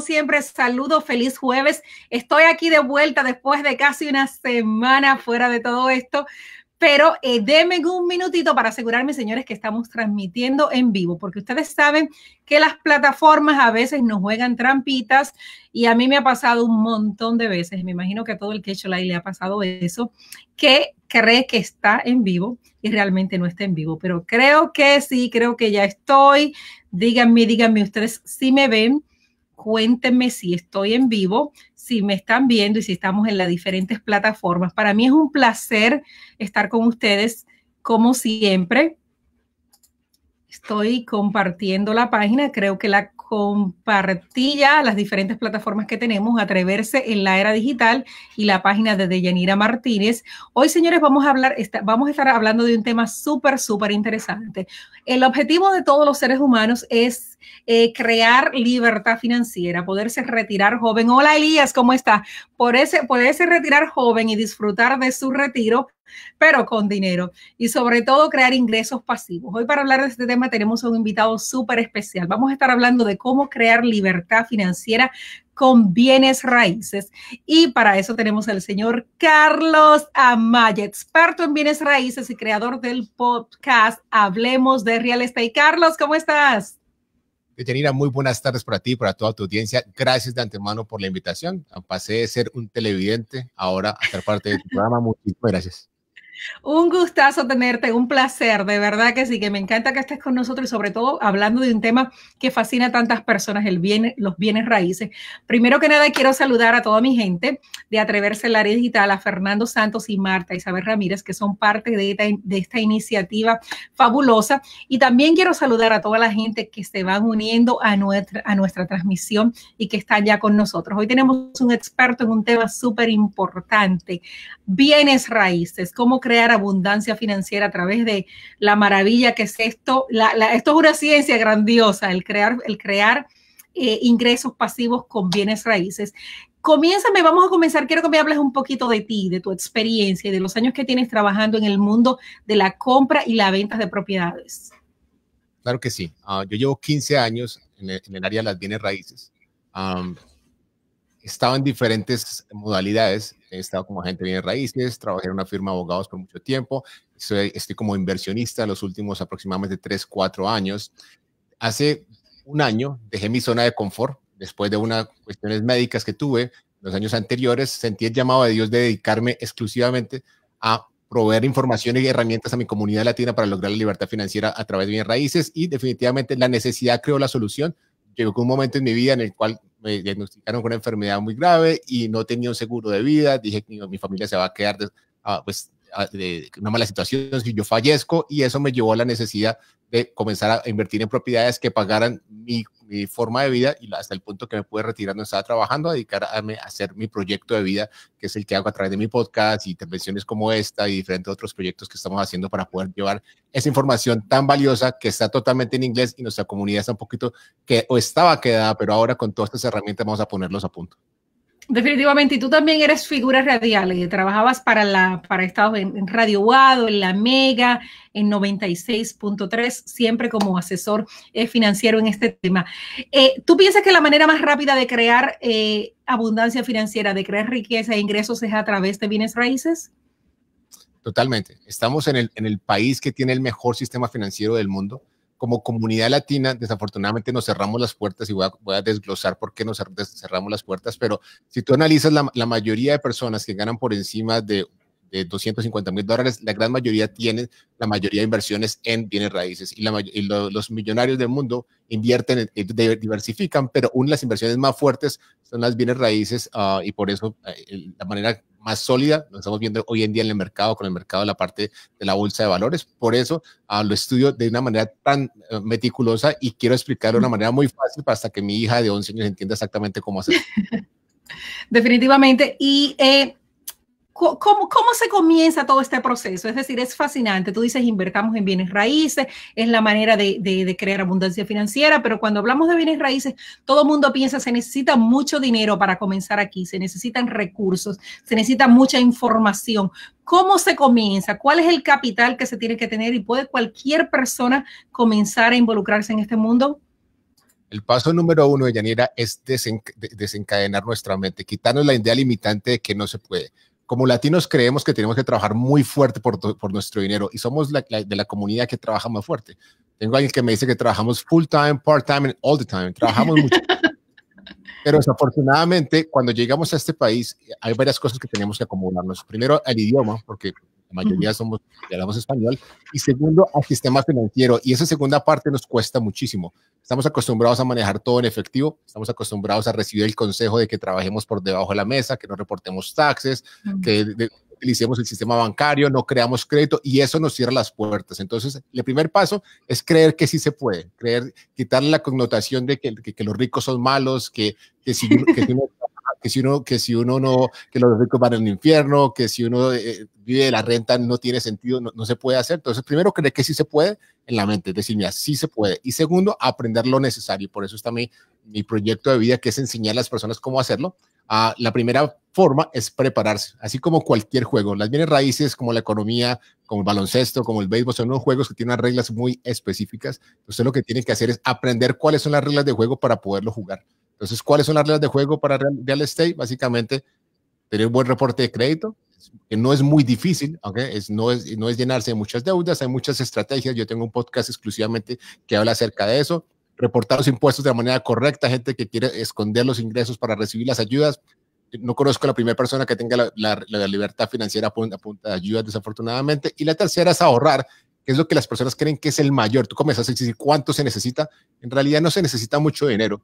siempre, saludo, feliz jueves. Estoy aquí de vuelta después de casi una semana fuera de todo esto, pero eh, denme un minutito para asegurarme, señores, que estamos transmitiendo en vivo, porque ustedes saben que las plataformas a veces nos juegan trampitas y a mí me ha pasado un montón de veces, me imagino que a todo el que he hecho la le ha pasado eso, que cree que está en vivo y realmente no está en vivo, pero creo que sí, creo que ya estoy. Díganme, díganme ustedes si me ven. Cuéntenme si estoy en vivo, si me están viendo y si estamos en las diferentes plataformas. Para mí es un placer estar con ustedes como siempre. Estoy compartiendo la página, creo que la compartilla las diferentes plataformas que tenemos, Atreverse en la Era Digital y la página de Deyanira Martínez. Hoy, señores, vamos a, hablar, vamos a estar hablando de un tema súper, súper interesante. El objetivo de todos los seres humanos es eh, crear libertad financiera, poderse retirar joven. Hola, Elías, ¿cómo está? Por ese, poderse retirar joven y disfrutar de su retiro pero con dinero y sobre todo crear ingresos pasivos. Hoy para hablar de este tema tenemos a un invitado súper especial. Vamos a estar hablando de cómo crear libertad financiera con bienes raíces. Y para eso tenemos al señor Carlos Amaya, experto en bienes raíces y creador del podcast Hablemos de Real Estate. Carlos, ¿cómo estás? Yanira, muy buenas tardes para ti, y para toda tu audiencia. Gracias de antemano por la invitación. Pasé de ser un televidente ahora a ser parte de tu programa. Muchísimas gracias. Un gustazo tenerte, un placer, de verdad que sí, que me encanta que estés con nosotros y sobre todo hablando de un tema que fascina a tantas personas, el bien, los bienes raíces. Primero que nada, quiero saludar a toda mi gente de Atreverse el Área Digital, a Fernando Santos y Marta Isabel Ramírez, que son parte de esta, de esta iniciativa fabulosa. Y también quiero saludar a toda la gente que se van uniendo a nuestra, a nuestra transmisión y que está ya con nosotros. Hoy tenemos un experto en un tema súper importante, bienes raíces, cómo crear crear abundancia financiera a través de la maravilla que es esto. esto es una ciencia grandiosa, el crear, el crear eh, ingresos pasivos con bienes raíces. Comiénzame, vamos a comenzar. Quiero que me hables un poquito de ti, de tu experiencia y de los años que tienes trabajando en el mundo de la compra y la venta de propiedades. Claro que sí. Ah, yo llevo 15 años en el, área de las bienes raíces estaba en diferentes modalidades. He estado como agente de bienes raíces, trabajé en una firma de abogados por mucho tiempo. Soy, estoy como inversionista los últimos aproximadamente 3, 4 años. Hace un año dejé mi zona de confort después de unas cuestiones médicas que tuve los años anteriores. Sentí el llamado de Dios de dedicarme exclusivamente a proveer información y herramientas a mi comunidad latina para lograr la libertad financiera a través de bienes raíces y definitivamente la necesidad creó la solución. Llegó un momento en mi vida en el cual me diagnosticaron con una enfermedad muy grave y no tenía un seguro de vida, dije que mi familia se va a quedar, ah, pues de una mala situación, si yo fallezco, y eso me llevó a la necesidad de comenzar a invertir en propiedades que pagaran mi, forma de vida y hasta el punto que me pude retirar no estaba trabajando, a dedicarme a hacer mi proyecto de vida, que es el que hago a través de mi podcast y intervenciones como esta y diferentes otros proyectos que estamos haciendo para poder llevar esa información tan valiosa que está totalmente en inglés y nuestra comunidad está un poquito que o estaba quedada, pero ahora con todas estas herramientas vamos a ponerlos a punto. Definitivamente, y tú también eres figura radial, y eh, trabajabas para, la, para Estados en Radio Guado, en la Mega, en 96.3, siempre como asesor eh, financiero en este tema. Eh, ¿Tú piensas que la manera más rápida de crear abundancia financiera, de crear riqueza e ingresos es a través de bienes raíces? Totalmente. Estamos en el, en el país que tiene el mejor sistema financiero del mundo como comunidad latina, desafortunadamente nos cerramos las puertas y voy a, desglosar por qué nos cerramos las puertas, pero si tú analizas la, mayoría de personas que ganan por encima de 250 mil dólares, la gran mayoría tienen la mayoría de inversiones en bienes raíces y, los millonarios del mundo invierten, eh, diversifican, pero una de las inversiones más fuertes son las bienes raíces ah, y por eso eh, la manera más sólida, lo estamos viendo hoy en día en el mercado, con el mercado de la parte de la bolsa de valores. Por eso ah, lo estudio de una manera tan eh, meticulosa y quiero explicarlo de una manera muy fácil para hasta que mi hija de 11 años entienda exactamente cómo hacer. Definitivamente. Y eh, ¿Cómo, se comienza todo este proceso? Es decir, es fascinante. Tú dices, invertamos en bienes raíces, es la manera de, crear abundancia financiera, pero cuando hablamos de bienes raíces, todo el mundo piensa, se necesita mucho dinero para comenzar aquí, se necesitan recursos, se necesita mucha información. ¿Cómo se comienza? ¿Cuál es el capital que se tiene que tener y puede cualquier persona comenzar a involucrarse en este mundo? El paso número uno de Yanira es desencadenar nuestra mente, quitarnos la idea limitante de que no se puede como latinos creemos que tenemos que trabajar muy fuerte por, nuestro dinero y somos de la comunidad que trabaja más fuerte. Tengo alguien que me dice que trabajamos full time, part time, all the time. Trabajamos mucho. Pero desafortunadamente, cuando llegamos a este país, hay varias cosas que tenemos que acomodarnos. Primero, el idioma, porque mayoría somos, hablamos español, y segundo, al sistema financiero. Y esa segunda parte nos cuesta muchísimo. Estamos acostumbrados a manejar todo en efectivo, estamos acostumbrados a recibir el consejo de que trabajemos por debajo de la mesa, que no reportemos taxes, que utilicemos el sistema bancario, no creamos crédito y eso nos cierra las puertas. Entonces, el primer paso es creer que sí se puede, creer, quitarle la connotación de que, que, los ricos son malos, que, si, que que si uno, que si uno no, que los ricos van al infierno, que si uno eh, vive de la renta no tiene sentido, no, se puede hacer. Entonces, primero, cree que sí se puede en la mente, es decir, mira, sí se puede. Y segundo, aprender lo necesario. Por eso está mi, mi proyecto de vida, que es enseñar a las personas cómo hacerlo. Ah, la primera forma es prepararse, así como cualquier juego. Las bienes raíces, como la economía, como el baloncesto, como el béisbol, son unos juegos que tienen reglas muy específicas. Usted lo que tiene que hacer es aprender cuáles son las reglas de juego para poderlo jugar. Entonces, ¿cuáles son las reglas de juego para real estate? Básicamente, tener un buen reporte de crédito, que no es muy difícil, ¿okay? es, no, es, no es llenarse de muchas deudas, hay muchas estrategias. Yo tengo un podcast exclusivamente que habla acerca de eso. Reportar los impuestos de manera correcta, gente que quiere esconder los ingresos para recibir las ayudas. No conozco a la primera persona que tenga la, libertad financiera punta, de ayudas, desafortunadamente. Y la tercera es ahorrar, que es lo que las personas creen que es el mayor. Tú comienzas a decir cuánto se necesita. En realidad no se necesita mucho dinero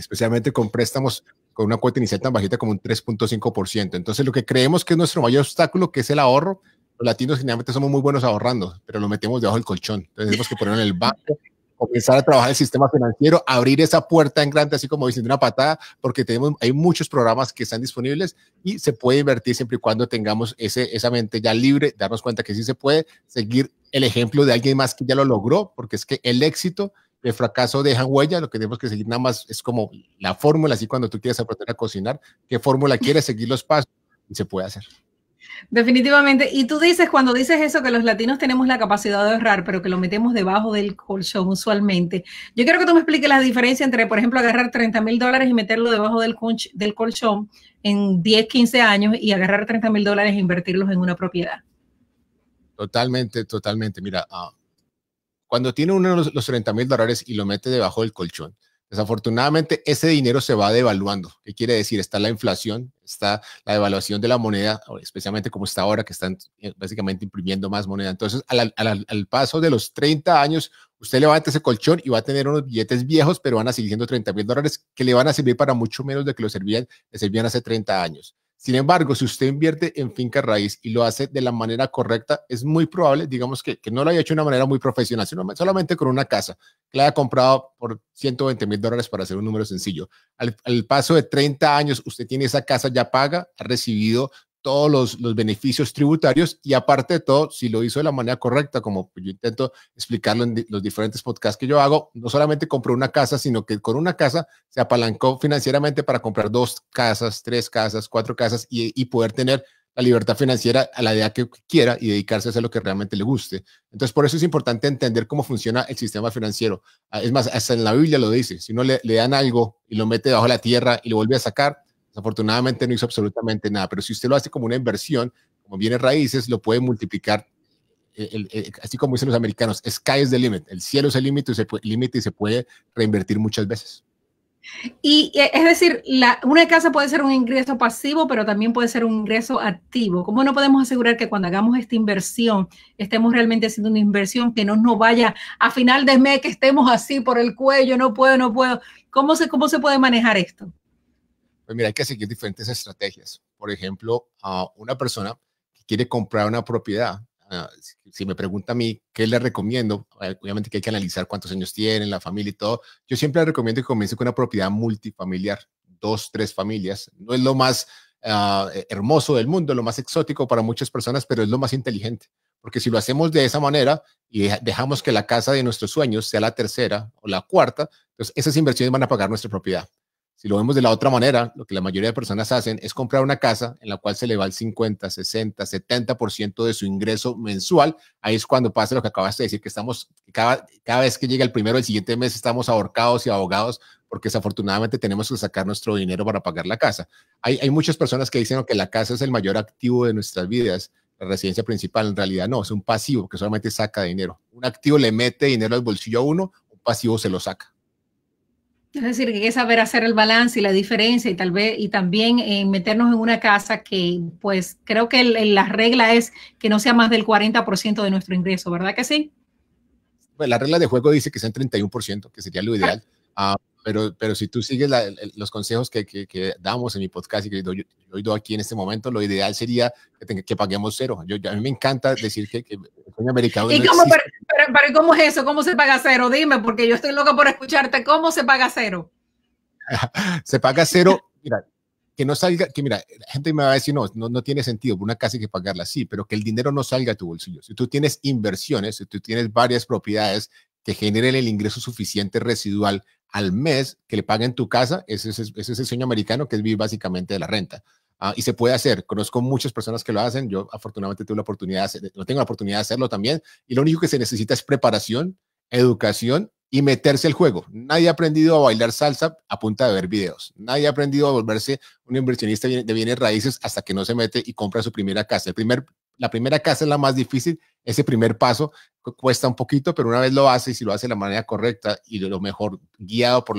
especialmente con préstamos con una cuota inicial tan bajita como un 3.5%. Entonces, lo que creemos que es nuestro mayor obstáculo, que es el ahorro, los latinos generalmente somos muy buenos ahorrando, pero lo metemos debajo del colchón. tenemos que ponerlo en el banco, comenzar a trabajar el sistema financiero, abrir esa puerta en grande, así como diciendo una patada, porque tenemos, hay muchos programas que están disponibles y se puede invertir siempre y cuando tengamos ese, esa mente ya libre, darnos cuenta que sí se puede, seguir el ejemplo de alguien más que ya lo logró, porque es que el éxito el fracaso deja huella, lo que tenemos que seguir nada más es como la fórmula, así cuando tú quieres aprender a cocinar, qué fórmula quieres, seguir los pasos se puede hacer. Definitivamente. Y tú dices, cuando dices eso, que los latinos tenemos la capacidad de ahorrar, pero que lo metemos debajo del colchón usualmente. Yo quiero que tú me expliques la diferencia entre, por ejemplo, agarrar 30 mil dólares y meterlo debajo del, colchón en 10, 15 años y agarrar 30 mil dólares e invertirlos en una propiedad. Totalmente, totalmente. Mira, ah, cuando tiene uno los, los 30 mil dólares y lo mete debajo del colchón, desafortunadamente ese dinero se va devaluando. ¿Qué quiere decir? Está la inflación, está la devaluación de la moneda, especialmente como está ahora, que están eh, básicamente imprimiendo más moneda. Entonces, al, paso de los 30 años, usted levanta ese colchón y va a tener unos billetes viejos, pero van a seguir siendo 30 mil dólares que le van a servir para mucho menos de que lo servían, le servían hace 30 años. Sin embargo, si usted invierte en finca raíz y lo hace de la manera correcta, es muy probable, digamos que, que no lo haya hecho de una manera muy profesional, sino solamente con una casa, que la haya comprado por 120 mil dólares para hacer un número sencillo. al, paso de 30 años, usted tiene esa casa ya paga, ha recibido todos los, los, beneficios tributarios y aparte de todo, si lo hizo de la manera correcta, como yo intento explicarlo en los diferentes podcasts que yo hago, no solamente compró una casa, sino que con una casa se apalancó financieramente para comprar dos casas, tres casas, cuatro casas y, y poder tener la libertad financiera a la edad que quiera y dedicarse a hacer lo que realmente le guste. Entonces, por eso es importante entender cómo funciona el sistema financiero. Ah, es más, hasta en la Biblia lo dice, si uno le, le dan algo y lo mete bajo la tierra y lo vuelve a sacar, afortunadamente no hizo absolutamente nada, pero si usted lo hace como una inversión, como viene raíces, lo puede multiplicar, eh, eh, así como dicen los americanos, sky is the limit, el cielo es el límite y, se puede reinvertir muchas veces. Y eh, es decir, una casa puede ser un ingreso pasivo, pero también puede ser un ingreso activo. ¿Cómo no podemos asegurar que cuando hagamos esta inversión estemos realmente haciendo una inversión que no nos vaya a final de mes, que estemos así por el cuello, no puedo, no puedo? ¿Cómo se, cómo se puede manejar esto? pues mira, hay que seguir diferentes estrategias. Por ejemplo, a una persona que quiere comprar una propiedad, ah, si me pregunta a mí qué le recomiendo, obviamente que hay que analizar cuántos años tienen, la familia y todo. Yo siempre le recomiendo que comience con una propiedad multifamiliar, dos, tres familias. No es lo más ah, eh, hermoso del mundo, lo más exótico para muchas personas, pero es lo más inteligente. Porque si lo hacemos de esa manera y dejamos que la casa de nuestros sueños sea la tercera o la cuarta, entonces esas inversiones van a pagar nuestra propiedad. Si lo vemos de la otra manera, lo que la mayoría de personas hacen es comprar una casa en la cual se le va el 50, 60, 70% de su ingreso mensual. Ahí es cuando pasa lo que acabaste de decir, que estamos, cada, vez que llega el primero del siguiente mes, estamos ahorcados y abogados porque desafortunadamente tenemos que sacar nuestro dinero para pagar la casa. Hay, hay muchas personas que dicen que la casa es el mayor activo de nuestras vidas, la residencia principal. En realidad no, es un pasivo que solamente saca dinero. Un activo le mete dinero al bolsillo a uno, un pasivo se lo saca. Es decir, que hay que saber hacer el balance y la diferencia y tal vez, y también eh, meternos en una casa que, pues, creo que la regla es que no sea más del 40% de nuestro ingreso, ¿verdad que sí? Bueno, pues, la regla de juego dice que sea el 31%, que sería lo ideal. Ah. Ah, pero, pero si tú sigues los consejos que, que, damos en mi podcast y que he doy, aquí en este momento, lo ideal sería que, paguemos cero. Yo, a mí me encanta decir que, el americano. no ¿cómo es eso? ¿Cómo se paga cero? Dime, porque yo estoy loca por escucharte. ¿Cómo se paga cero? se paga cero, mira, que no salga, que mira, la gente me va a decir, no, no, tiene sentido, una casa hay que pagarla, así, pero que el dinero no salga a tu bolsillo. Si tú tienes inversiones, si tú tienes varias propiedades que generen el ingreso suficiente residual al mes que le en tu casa, ese es, ese es el sueño americano que es vivir básicamente de la renta. Ah, y se puede hacer. Conozco muchas personas que lo hacen. Yo afortunadamente tuve la oportunidad de tengo la oportunidad de hacerlo también. Y lo único que se necesita es preparación, educación y meterse al juego. Nadie ha aprendido a bailar salsa a punta de ver videos. Nadie ha aprendido a volverse un inversionista de bienes raíces hasta que no se mete y compra su primera casa. El primer la primera casa es la más difícil, ese primer paso cuesta un poquito, pero una vez lo hace y si lo hace de la manera correcta y de lo mejor guiado por,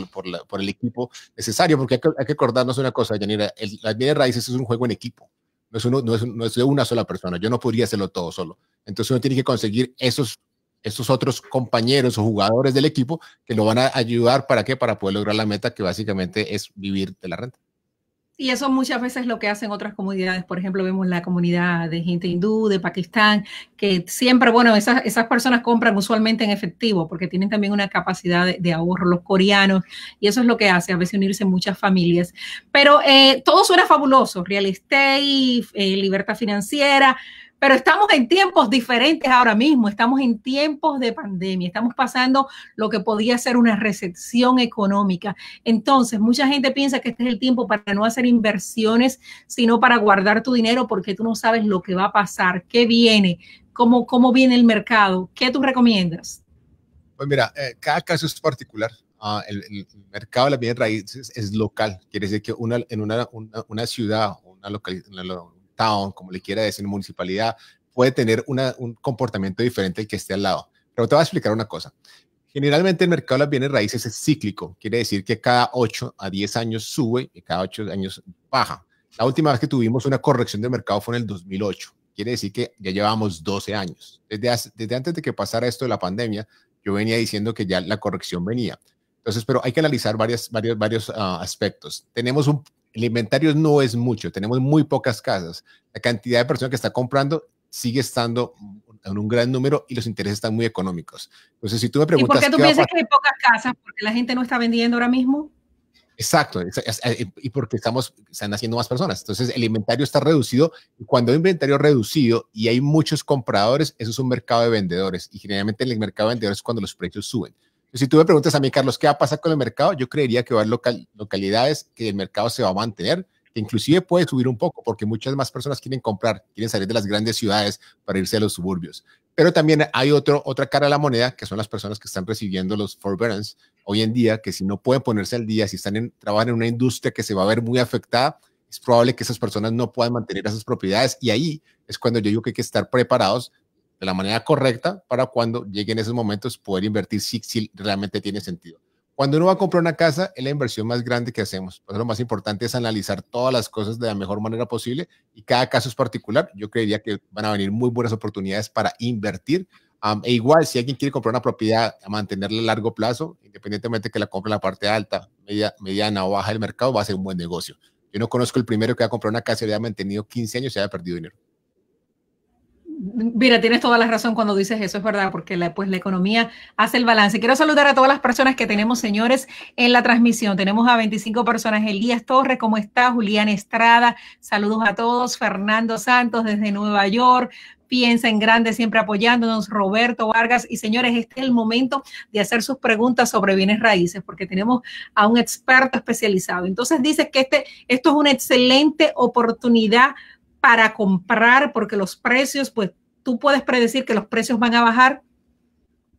el equipo necesario, porque hay que, acordarnos de acordarnos una cosa, Yanira, el, las bienes raíces es un juego en equipo, no es, uno, no, es, de una sola persona, yo no podría hacerlo todo solo, entonces uno tiene que conseguir esos otros compañeros o jugadores del equipo que lo van a ayudar para qué? Para poder lograr la meta que básicamente es vivir de la renta. Y eso muchas veces es lo que hacen otras comunidades. Por ejemplo, vemos la comunidad de gente hindú, de Pakistán, que siempre, bueno, esas, esas personas compran usualmente en efectivo porque tienen también una capacidad de, ahorro, los coreanos, y eso es lo que hace a veces unirse muchas familias. Pero eh, todo suena fabuloso, real estate, eh, libertad financiera, pero estamos en tiempos diferentes ahora mismo, estamos en tiempos de pandemia, estamos pasando lo que podía ser una recepción económica. Entonces, mucha gente piensa que este es el tiempo para no hacer inversiones, sino para guardar tu dinero porque tú no sabes lo que va a pasar, qué viene, cómo, cómo viene el mercado. ¿Qué tú recomiendas? Pues mira, eh, cada caso es particular. Ah, el, mercado de las bienes raíces es local, quiere decir que una, en una, una, una ciudad, una localidad, como le quiera decir, municipalidad, puede tener un comportamiento diferente al que esté al lado. Pero te voy a explicar una cosa. Generalmente el mercado de las bienes raíces es cíclico, quiere decir que cada 8 a 10 años sube y cada 8 años baja. La última vez que tuvimos una corrección de mercado fue en el 2008, quiere decir que ya llevamos 12 años. Desde, antes de que pasara esto de la pandemia, yo venía diciendo que ya la corrección venía. Entonces, pero hay que analizar varias, varios, varios ah, aspectos. Tenemos un, el inventario no es mucho, tenemos muy pocas casas. La cantidad de personas que está comprando sigue estando en un gran número y los intereses están muy económicos. Entonces, si tú me preguntas... ¿Y por qué tú piensas que hay pocas casas? ¿Porque la gente no está vendiendo ahora mismo? Exacto, eh, y porque estamos, están haciendo más personas. Entonces, el inventario está reducido. cuando hay inventario reducido y hay muchos compradores, eso es un mercado de vendedores. Y generalmente el mercado de vendedores es cuando los precios suben. Si tú me preguntas a mí, Carlos, ¿qué va a pasar con el mercado? Yo creería que va a haber localidades que el mercado se va a mantener, que inclusive puede subir un poco, porque muchas más personas quieren comprar, quieren salir de las grandes ciudades para irse a los suburbios. Pero también hay otro, otra cara a la moneda, que son las personas que están recibiendo los forbearance hoy en día, que si no pueden ponerse al día, si están trabajando en una industria que se va a ver muy afectada, es probable que esas personas no puedan mantener esas propiedades y ahí es cuando yo digo que hay que estar preparados de la manera correcta para cuando lleguen esos momentos poder invertir si, realmente tiene sentido. Cuando uno va a comprar una casa, es la inversión más grande que hacemos. Por pues, lo más importante es analizar todas las cosas de la mejor manera posible y cada caso es particular. Yo creería que van a venir muy buenas oportunidades para invertir. e igual, si alguien quiere comprar una propiedad, a mantenerla a largo plazo, independientemente que la compre en la parte alta, media, mediana o baja del mercado, va a ser un buen negocio. Yo no conozco el primero que ha comprado una casa y le ha mantenido 15 años y haya perdido dinero. Mira, tienes toda la razón cuando dices eso, es verdad, porque la, pues la economía hace el balance. Quiero saludar a todas las personas que tenemos, señores, en la transmisión. Tenemos a 25 personas. Elías Torres, ¿cómo está? Julián Estrada, saludos a todos. Fernando Santos desde Nueva York. Piensa en Grande, siempre apoyándonos, Roberto Vargas. Y señores, este es el momento de hacer sus preguntas sobre bienes raíces, porque tenemos a un experto especializado. Entonces dice que este, esto es una excelente oportunidad para comprar porque los precios, pues tú puedes predecir que los precios van a bajar.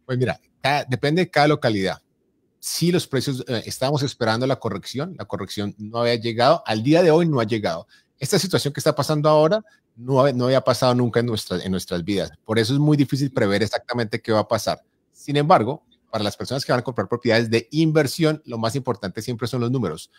Pues mira, depende de cada localidad. Si los precios, eh, estábamos esperando la corrección, la corrección no había llegado, al día de hoy no ha llegado. Esta situación que está pasando ahora no, no había pasado nunca en, nuestras, en nuestras vidas, por eso es muy difícil prever exactamente qué va a pasar. Sin embargo, para las personas que van a comprar propiedades de inversión, lo más importante siempre son los números.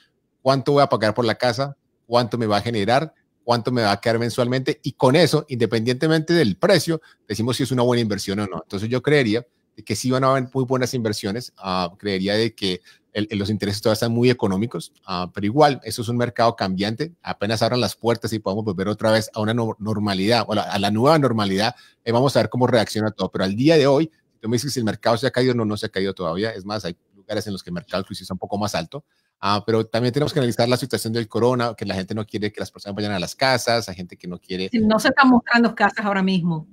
¿Cuánto voy a pagar por la casa? ¿Cuánto me va a generar? cuánto me va a quedar mensualmente y con eso, independientemente del precio, decimos si es una buena inversión o no. Entonces yo creería que sí van a haber muy buenas inversiones, ah, creería de que los intereses todavía están muy económicos, ah, pero igual, eso es un mercado cambiante, apenas abran las puertas y podemos volver otra vez a una normalidad, o a la nueva normalidad, eh, vamos a ver cómo reacciona todo, pero al día de hoy, tú me dices si el mercado se ha caído o no, no se ha caído todavía, es más, hay lugares en los que el mercado es un poco más alto, Ah, pero también tenemos que analizar la situación del corona, que la gente no quiere que las personas vayan a las casas, hay gente que no quiere... No se están mostrando casas ahora mismo.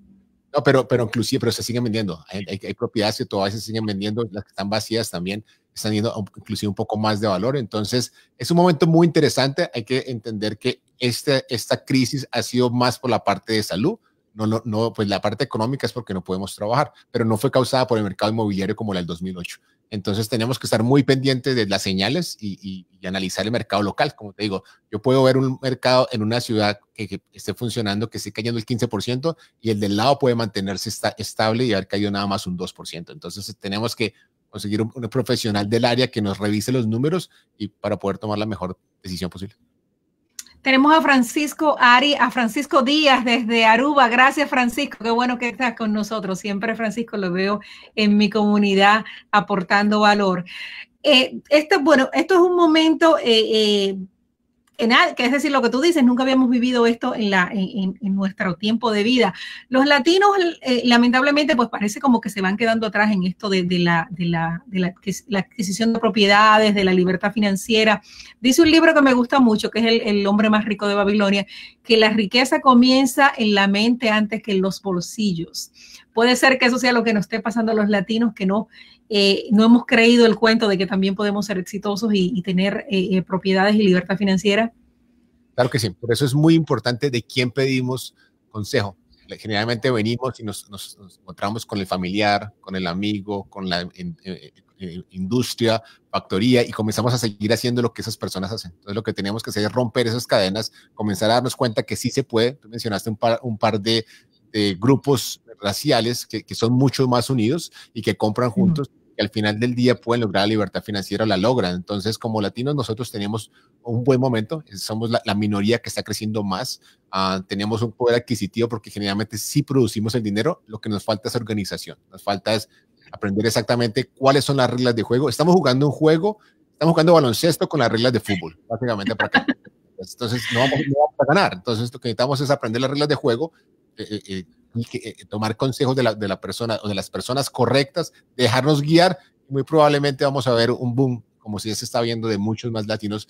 No, pero, pero inclusive, pero se siguen vendiendo. Hay, propiedades que todavía se siguen vendiendo, las que están vacías también están yendo inclusive un poco más de valor. Entonces, es un momento muy interesante. Hay que entender que este, esta crisis ha sido más por la parte de salud, no, no, no, pues la parte económica es porque no podemos trabajar, pero no fue causada por el mercado inmobiliario como la del 2008. Entonces tenemos que estar muy pendientes de las señales y, analizar el mercado local. Como te digo, yo puedo ver un mercado en una ciudad que, esté funcionando, que esté cayendo el 15% y el del lado puede mantenerse estable y haber caído nada más un 2%. Entonces tenemos que conseguir un profesional del área que nos revise los números y para poder tomar la mejor decisión posible. Tenemos a Francisco Ari, a Francisco Díaz desde Aruba. Gracias, Francisco. Qué bueno que estás con nosotros. Siempre, Francisco, lo veo en mi comunidad aportando valor. Eh, esto, bueno, esto es un momento eh, eh, que, es decir, lo que tú dices, nunca habíamos vivido esto en, la, en, nuestro tiempo de vida. Los latinos, eh, lamentablemente, pues parece como que se van quedando atrás en esto de, la, la, adquisición de propiedades, de la libertad financiera. Dice un libro que me gusta mucho, que es el, hombre más rico de Babilonia, que la riqueza comienza en la mente antes que en los bolsillos. Puede ser que eso sea lo que nos esté pasando a los latinos, que no, eh, no hemos creído el cuento de que también podemos ser exitosos y, tener eh, propiedades y libertad financiera Claro que sí, por eso es muy importante de quién pedimos consejo. Generalmente venimos y nos, encontramos con el familiar, con el amigo, con la eh, eh, eh, industria, factoría y comenzamos a seguir haciendo lo que esas personas hacen. Entonces lo que tenemos que hacer es romper esas cadenas, comenzar a darnos cuenta que sí se puede. Tú mencionaste un par, un par de, grupos raciales que, son mucho más unidos y que compran juntos al final del día pueden lograr la libertad financiera, la logran. Entonces, como latinos, nosotros tenemos un buen momento, eh, somos la, minoría que está creciendo más, ah, tenemos un poder adquisitivo porque generalmente sí producimos el dinero, lo que nos falta es organización, nos falta es aprender exactamente cuáles son las reglas de juego. Estamos jugando un juego, estamos jugando baloncesto con las reglas de fútbol, básicamente para Entonces, no vamos, a ganar. Entonces, lo que necesitamos es aprender las reglas de juego. Eh, eh, eh, tomar consejos de la, persona o de las personas correctas, dejarnos guiar, muy probablemente vamos a ver un boom, como si se está viendo de muchos más latinos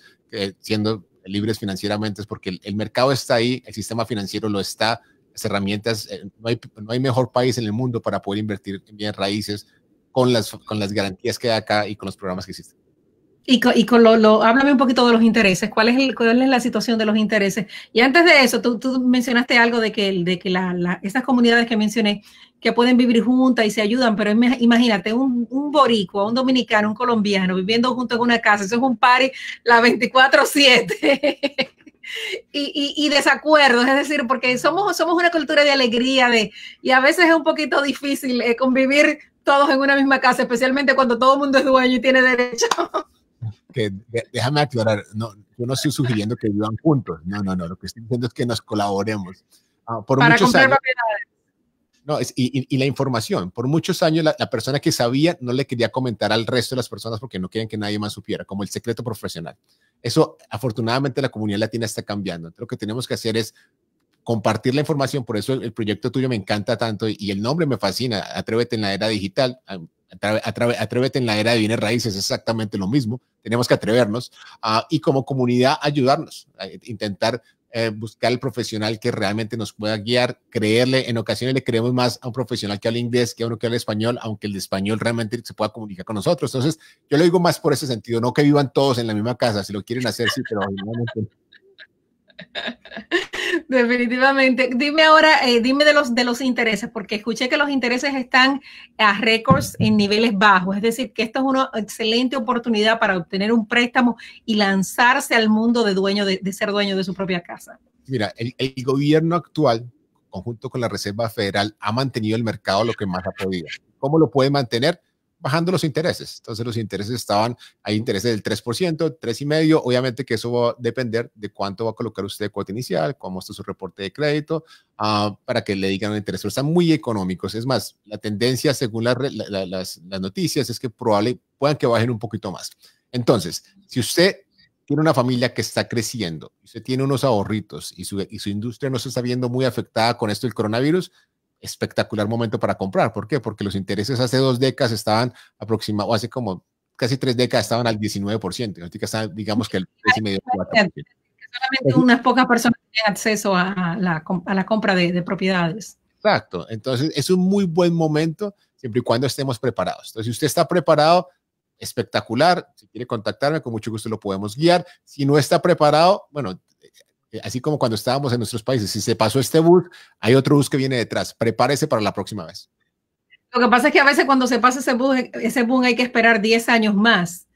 siendo libres financieramente, es porque el, mercado está ahí, el sistema financiero lo está, las herramientas, eh, no, hay, mejor país en el mundo para poder invertir en raíces con las, con las garantías que hay acá y con los programas que existen. Y con, lo, háblame un poquito de los intereses, ¿Cuál es, el, es la situación de los intereses. Y antes de eso, tú, mencionaste algo de que, de que estas comunidades que mencioné, que pueden vivir juntas y se ayudan, pero imagínate un, un boricua, un dominicano, un colombiano viviendo junto en una casa, eso es un party la 24/7. Y, y, desacuerdos, es decir, porque somos, somos una cultura de alegría de, y a veces es un poquito difícil eh, convivir todos en una misma casa, especialmente cuando todo el mundo es dueño y tiene derecho. que déjame aclarar, no, yo no estoy sugiriendo que vivan juntos, no, no, no, lo que estoy diciendo es que nos colaboremos. Ah, por muchos años, no, es, y, la información, por muchos años la, persona que sabía no le quería comentar al resto de las personas porque no querían que nadie más supiera, como el secreto profesional. Eso afortunadamente la comunidad latina está cambiando. lo que tenemos que hacer es compartir la información, por eso el, proyecto tuyo me encanta tanto y el nombre me fascina, Atrévete en la era digital, ah, Atrévete en la era de bienes raíces, es exactamente lo mismo. Tenemos que atrevernos ah, y como comunidad ayudarnos, a intentar eh, buscar el profesional que realmente nos pueda guiar, creerle. En ocasiones le creemos más a un profesional que al inglés que a uno que habla español, aunque el de español realmente se pueda comunicar con nosotros. Entonces, yo lo digo más por ese sentido, no que vivan todos en la misma casa, si lo quieren hacer, sí, pero Definitivamente. Dime ahora, eh, dime de los de los intereses, porque escuché que los intereses están a récords en niveles bajos. Es decir, que esto es una excelente oportunidad para obtener un préstamo y lanzarse al mundo de dueño de, ser dueño de su propia casa. Mira, el, el, gobierno actual, conjunto con la Reserva Federal, ha mantenido el mercado lo que más ha podido. ¿Cómo lo puede mantener? bajando los intereses. Entonces los intereses estaban, hay intereses del 3%, medio, obviamente que eso va a depender de cuánto va a colocar usted de cuota inicial, cómo está su reporte de crédito, ah, para que le digan los interés. Pero están muy económicos. Es más, la tendencia según las, noticias es que probablemente puedan que bajen un poquito más. Entonces, si usted tiene una familia que está creciendo, usted tiene unos ahorritos y su, y su industria no se está viendo muy afectada con esto del coronavirus, espectacular momento para comprar. ¿Por qué? Porque los intereses hace dos décadas estaban aproximados, hace como casi tres décadas estaban al 19%, ahorita está digamos que el 3,5%. Solamente unas pocas personas tienen acceso a la, a la compra de, de propiedades. Exacto. Entonces, es un muy buen momento siempre y cuando estemos preparados. Entonces, si usted está preparado, espectacular. Si quiere contactarme, con mucho gusto lo podemos guiar. Si no está preparado, bueno, eh, así como cuando estábamos en nuestros países, si se pasó este bus, hay otro bus que viene detrás. Prepárese para la próxima vez. Lo que pasa es que a veces cuando se pasa ese bus, ese boom hay que esperar 10 años más.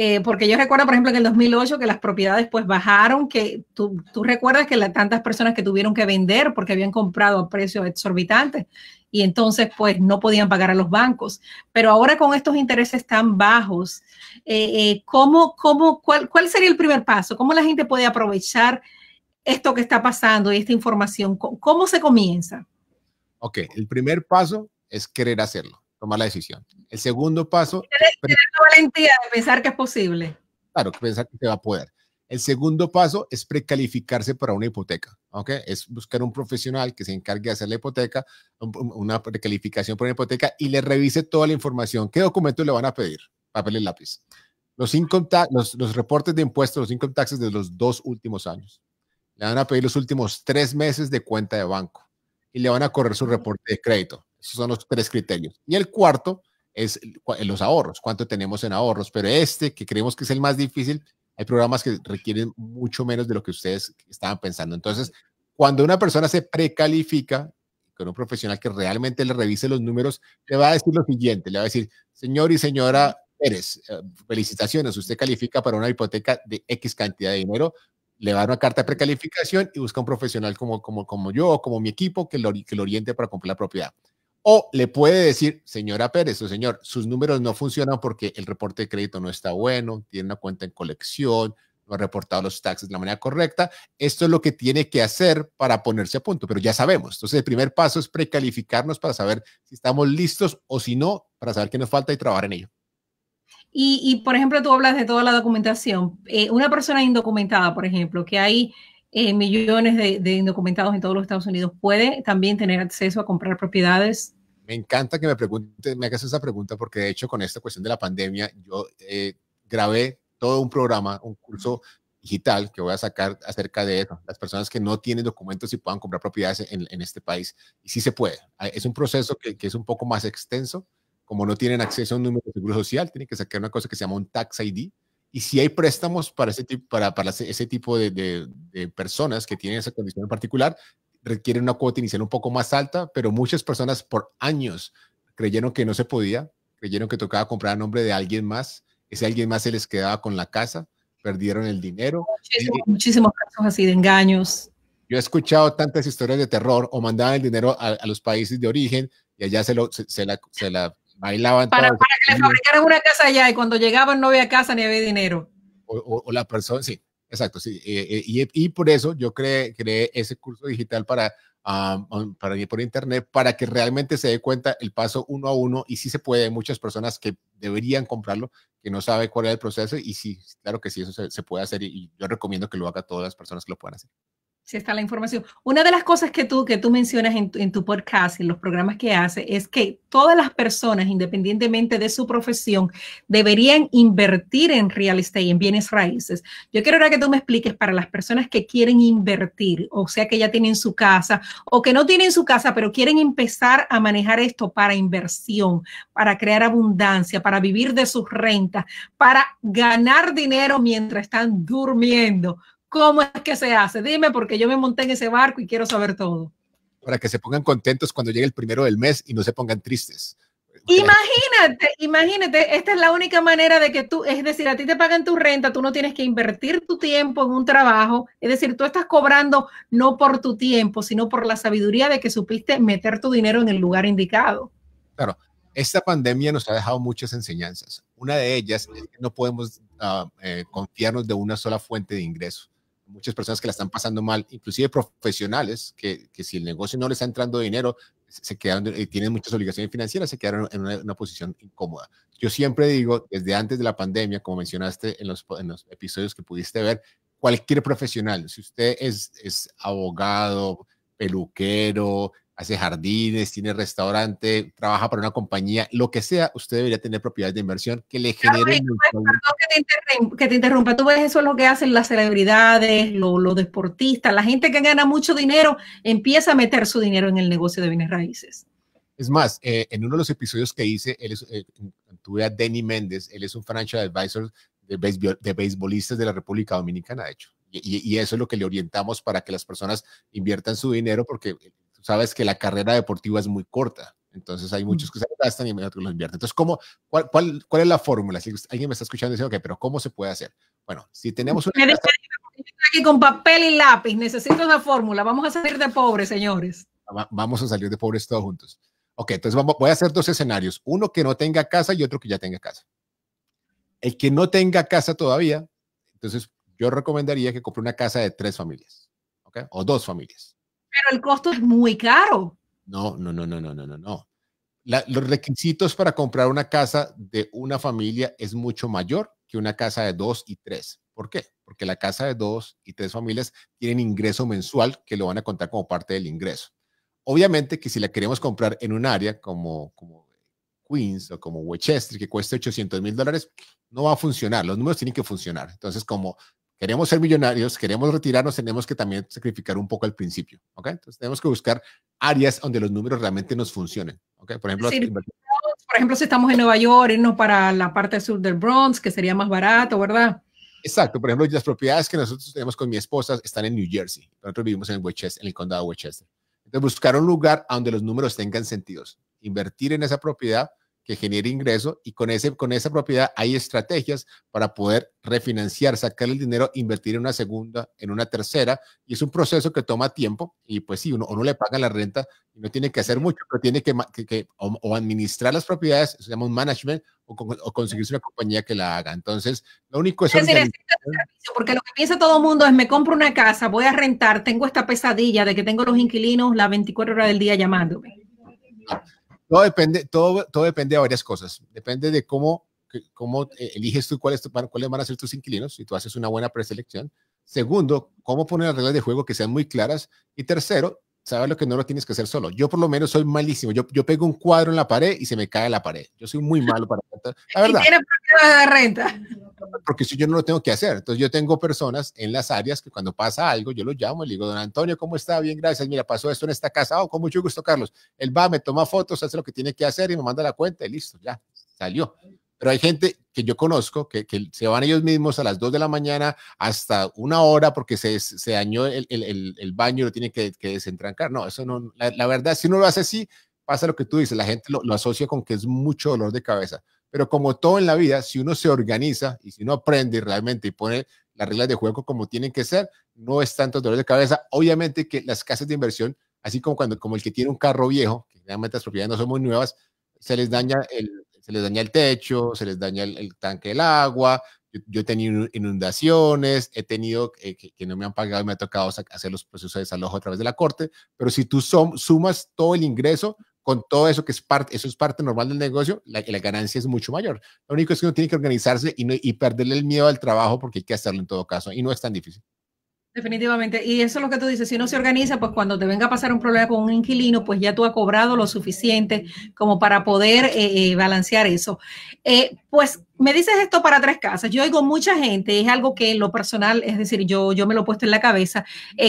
Eh, porque yo recuerdo, por ejemplo, en el 2008 que las propiedades pues bajaron, que tú, recuerdas que la, tantas personas que tuvieron que vender porque habían comprado a precios exorbitantes y entonces pues no podían pagar a los bancos. Pero ahora con estos intereses tan bajos, eh, ¿cómo, cómo, cuál, ¿cuál sería el primer paso? ¿Cómo la gente puede aprovechar esto que está pasando y esta información? ¿Cómo se comienza? Ok, el primer paso es querer hacerlo, tomar la decisión. El segundo paso... Tener, la valentía de pensar que es posible. Claro, pensar que se va a poder. El segundo paso es precalificarse para una hipoteca, ¿ok? Es buscar un profesional que se encargue de hacer la hipoteca, una precalificación para una hipoteca y le revise toda la información. ¿Qué documentos le van a pedir? Papel y lápiz. Los, los reportes de impuestos, los income taxes de los dos últimos años le van a pedir los últimos tres meses de cuenta de banco y le van a correr su reporte de crédito. Esos son los tres criterios. Y el cuarto es los ahorros, cuánto tenemos en ahorros, pero este que creemos que es el más difícil, hay programas que requieren mucho menos de lo que ustedes estaban pensando. Entonces, cuando una persona se precalifica con un profesional que realmente le revise los números, le va a decir lo siguiente, le va a decir, señor y señora Pérez, eh, felicitaciones, usted califica para una hipoteca de X cantidad de dinero, le va a dar una carta de precalificación y busca un profesional como, como, como yo o como mi equipo que lo, que lo oriente para comprar la propiedad. O le puede decir, señora Pérez o señor, sus números no funcionan porque el reporte de crédito no está bueno, tiene una cuenta en colección, no ha reportado los taxes de la manera correcta. Esto es lo que tiene que hacer para ponerse a punto, pero ya sabemos. Entonces, el primer paso es precalificarnos para saber si estamos listos o si no, para saber qué nos falta y trabajar en ello. Y, por ejemplo, tú hablas de toda la documentación. Eh, una persona indocumentada, por ejemplo, que hay eh, millones de, indocumentados en todos los Estados Unidos, ¿puede también tener acceso a comprar propiedades? Me encanta que me pregunte, me hagas esa pregunta porque de hecho con esta cuestión de la pandemia yo eh, grabé todo un programa, un curso digital que voy a sacar acerca de eso. Las personas que no tienen documentos y puedan comprar propiedades en, este país. Y sí se puede. Ah, es un proceso que es un poco más extenso, como no tienen acceso a un número de seguro social, tienen que sacar una cosa que se llama un tax ID. Y si hay préstamos para ese tipo, para, para ese tipo de, personas que tienen esa condición en particular, requieren una cuota inicial un poco más alta, pero muchas personas por años creyeron que no se podía, creyeron que tocaba comprar a nombre de alguien más, ese alguien más se les quedaba con la casa, perdieron el dinero. muchísimos casos así de engaños. Yo he escuchado tantas historias de terror o mandaban el dinero a, los países de origen y allá se, lo, se la Bailaban para, para que le fabricaran una casa allá y cuando llegaban no había casa ni había dinero. O, la persona, sí, exacto, sí. Eh, eh, y, por eso yo creé, creé ese curso digital para, para ir por internet, para que realmente se dé cuenta el paso uno a uno y si se puede, hay muchas personas que deberían comprarlo, que no sabe cuál es el proceso y sí, claro que sí, eso se, puede hacer y yo recomiendo que lo haga todas las personas que lo puedan hacer. Si está la información. Una de las cosas que tú, que tú mencionas en tu, en tu podcast, en los programas que haces, es que todas las personas, independientemente de su profesión, deberían invertir en real estate, en bienes raíces. Yo quiero ahora que tú me expliques para las personas que quieren invertir, o sea, que ya tienen su casa o que no tienen su casa, pero quieren empezar a manejar esto para inversión, para crear abundancia, para vivir de sus rentas, para ganar dinero mientras están durmiendo. ¿Cómo es que se hace? Dime, porque yo me monté en ese barco y quiero saber todo. Para que se pongan contentos cuando llegue el primero del mes y no se pongan tristes. Imagínate, imagínate, esta es la única manera de que tú, es decir, a ti te pagan tu renta, tú no tienes que invertir tu tiempo en un trabajo, es decir, tú estás cobrando no por tu tiempo, sino por la sabiduría de que supiste meter tu dinero en el lugar indicado. Claro, esta pandemia nos ha dejado muchas enseñanzas. Una de ellas es que no podemos ah, eh, confiarnos de una sola fuente de ingreso muchas personas que la están pasando mal, inclusive profesionales, que, si el negocio no les está entrando dinero, se quedaron, y eh, tienen muchas obligaciones financieras, se quedaron en una, posición incómoda. Yo siempre digo, desde antes de la pandemia, como mencionaste en los, los episodios que pudiste ver, cualquier profesional, si usted es, es abogado, peluquero, hace jardines, tiene restaurante, trabaja para una compañía, lo que sea, usted debería tener propiedades de inversión que le generen... que, te que, te interrumpa, tú ves eso es lo que hacen las celebridades, los deportistas, la gente que gana mucho dinero empieza a meter su dinero en el negocio de bienes raíces. Es más, eh, en uno de los episodios que hice, él eh, tuve a Denny Méndez, él es un financial advisor de, de beisbolistas de la República Dominicana, de hecho. Y, y, eso es lo que le orientamos para que las personas inviertan su dinero, porque sabes que la carrera deportiva es muy corta. Entonces hay muchos que se gastan y otros los invierten. Entonces, ¿cómo, cuál, cuál, es la fórmula? Si alguien me está escuchando diciendo, ok, pero ¿cómo se puede hacer? Bueno, si tenemos una... aquí con papel y lápiz, necesito una fórmula. Vamos a salir de pobres, señores. Vamos a salir de pobres todos juntos. Ok, entonces voy a hacer dos escenarios. Uno que no tenga casa y otro que ya tenga casa. El que no tenga casa todavía, entonces yo recomendaría que compre una casa de tres familias, O dos familias. Pero el costo es muy caro. No, no, no, no, no, no, no, no. los requisitos para comprar una casa de una familia es mucho mayor que una casa de dos y tres. ¿Por qué? Porque la casa de dos y tres familias tienen ingreso mensual que lo van a contar como parte del ingreso. Obviamente que si la queremos comprar en un área como, como Queens o como Westchester, que cuesta 800 mil dólares, no va a funcionar. Los números tienen que funcionar. Entonces, como queremos ser millonarios, queremos retirarnos, tenemos que también sacrificar un poco al principio, ¿ok? Entonces tenemos que buscar áreas donde los números realmente nos funcionen, ¿ok? Por ejemplo, por ejemplo, si estamos en Nueva York, irnos para la parte sur del Bronx, que sería más barato, ¿verdad? Exacto, por ejemplo, las propiedades que nosotros tenemos con mi esposa están en New Jersey, nosotros vivimos en Westchester, en el condado de Westchester. Entonces, buscar un lugar donde los números tengan sentidos, invertir en esa propiedad que genere ingreso y con, ese, con esa propiedad hay estrategias para poder refinanciar, sacar el dinero, invertir en una segunda, en una tercera y es un proceso que toma tiempo y pues sí, uno, no le paga la renta y no tiene que hacer mucho, pero tiene que, o, administrar las propiedades, se llama un management o, conseguirse una compañía que la haga. Entonces, lo único es... porque lo que piensa todo el mundo es, me compro una casa, voy a rentar, tengo esta pesadilla de que tengo los inquilinos las 24 horas del día llamándome. Ah, todo depende, todo, todo depende de varias cosas. Depende de cómo, cómo eh, eliges tú cuáles, cuáles van a ser tus inquilinos, si tú haces una buena preselección. Segundo, cómo poner las reglas de juego que sean muy claras. Y tercero, sabes lo que no lo tienes que hacer solo. Yo por lo menos soy malísimo. Yo, yo pego un cuadro en la pared y se me cae la pared. Yo soy muy malo para renta. La verdad. renta? Porque si yo no lo tengo que hacer. Entonces yo tengo personas en las áreas que cuando pasa algo, yo lo llamo y le digo, don Antonio, ¿cómo está? Bien, gracias. Mira, pasó esto en esta casa. Oh, con mucho gusto, Carlos. Él va, me toma fotos, hace lo que tiene que hacer y me manda la cuenta y listo, ya, salió. Pero hay gente que yo conozco que, se van ellos mismos a las 2 de la mañana hasta una hora porque se, dañó el, baño y lo tienen que, que, desentrancar. No, eso no, la, verdad, si uno lo hace así, pasa lo que tú dices, la gente lo, asocia con que es mucho dolor de cabeza. Pero como todo en la vida, si uno se organiza y si uno aprende realmente y pone las reglas de juego como tienen que ser, no es tanto dolor de cabeza. Obviamente que las casas de inversión, así como cuando como el que tiene un carro viejo, que realmente las propiedades no son muy nuevas, se les daña el, se les daña el techo, se les daña el, tanque del agua, yo, he tenido inundaciones, he tenido que, no me han pagado y me ha tocado hacer los procesos de desalojo a través de la corte, pero si tú sumas todo el ingreso con todo eso que es parte, eso es parte normal del negocio, la, la ganancia es mucho mayor. Lo único es que uno tiene que organizarse y, no, y perderle el miedo al trabajo porque hay que hacerlo en todo caso y no es tan difícil. Definitivamente. Y eso es lo que tú dices, si no se organiza, pues cuando te venga a pasar un problema con un inquilino, pues ya tú has cobrado lo suficiente como para poder eh, eh, balancear eso. Eh, pues me dices esto para tres casas. Yo oigo mucha gente, es algo que lo personal, es decir, yo, yo me lo he puesto en la cabeza,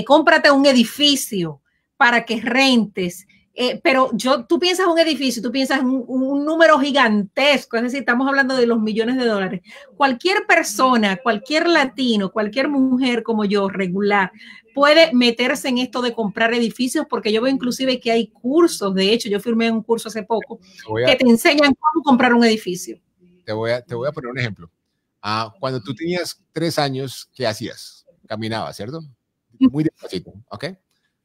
cómprate un edificio para que rentes eh, pero yo, tú piensas un edificio, tú piensas un, un, número gigantesco, es decir, estamos hablando de los millones de dólares. Cualquier persona, cualquier latino, cualquier mujer como yo, regular, puede meterse en esto de comprar edificios, porque yo veo inclusive que hay cursos, de hecho, yo firmé un curso hace poco, que te enseñan cómo comprar un edificio. Te voy a, te voy a poner un ejemplo. Ah, cuando tú tenías tres años, ¿qué hacías? Caminaba, ¿cierto? Muy despacito, ¿ok?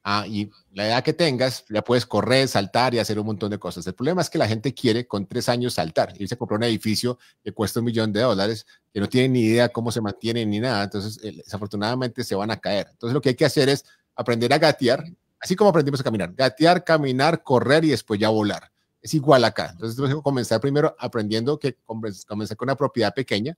Ah, y la edad que tengas, ya puedes correr, saltar y hacer un montón de cosas. El problema es que la gente quiere con tres años saltar, irse a comprar un edificio que cuesta un millón de dólares, que no tienen ni idea cómo se mantiene ni nada. Entonces, eh, desafortunadamente se van a caer. Entonces, lo que hay que hacer es aprender a gatear, así como aprendimos a caminar. Gatear, caminar, correr y después ya volar. Es igual acá. Entonces, tenemos que comenzar primero aprendiendo que comenzar con una propiedad pequeña,